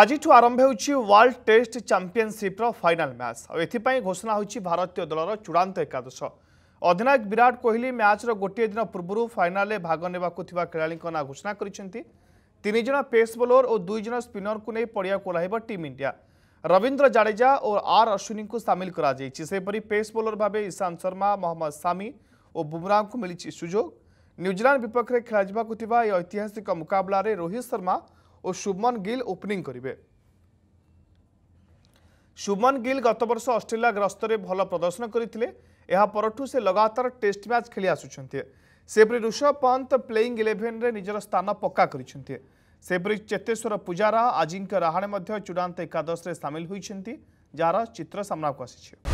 आज आरंभ world test championship final match आई घोषणा होती भारतीय दल चूड़ा एकादश अधिनायक विराट कोहली मैचर गोटे दिन पूर्व फाइनाल भाग ने खेला ना घोषणा करनिज पेस बोलर और दुईज स्पिनर को नहीं पड़िया को टीम इंडिया रवींद्र जाडेजा और आर अश्विनी को सामिल करपरि पेस बोलर भाव ईशांत शर्मा मोहम्मद सामी और बुमराह को मिली सुजोग न्यूजिलैंड विपक्ष में खेल ऐतिहासिक मुकबिले रोहित शर्मा ଓ ଶୁଭମନ ଗିଲ୍ ଓପନିଂ କରିବେ ଶୁଭମନ ଗିଲ୍ ଗତବର୍ଷ ଅଷ୍ଟ୍ରେଲିଆ ଗ୍ରସ୍ତରେ ଭଲ ପ୍ରଦର୍ଶନ କରିଥିଲେ ଏହା ପରଠୁ ସେ ଲଗାତାର ଟେଷ୍ଟ ମ୍ୟାଚ୍ ଖେଳି ଆସୁଛନ୍ତି ସେପରି ଋଷଭ ପନ୍ତ ପ୍ଲେଇଂ ଇଲେଭେନ୍ରେ ନିଜର ସ୍ଥାନ ପକ୍କା କରିଛନ୍ତି ସେପରି ଚେତେଶ୍ୱର ପୂଜାରା ଆଜିଙ୍କ ରାହାଣେ ମଧ୍ୟ ଚୂଡ଼ାନ୍ତ ଏକାଦଶରେ ସାମିଲ ହୋଇଛନ୍ତି ଯାହାର ଚିତ୍ର ସାମ୍ନାକୁ ଆସିଛି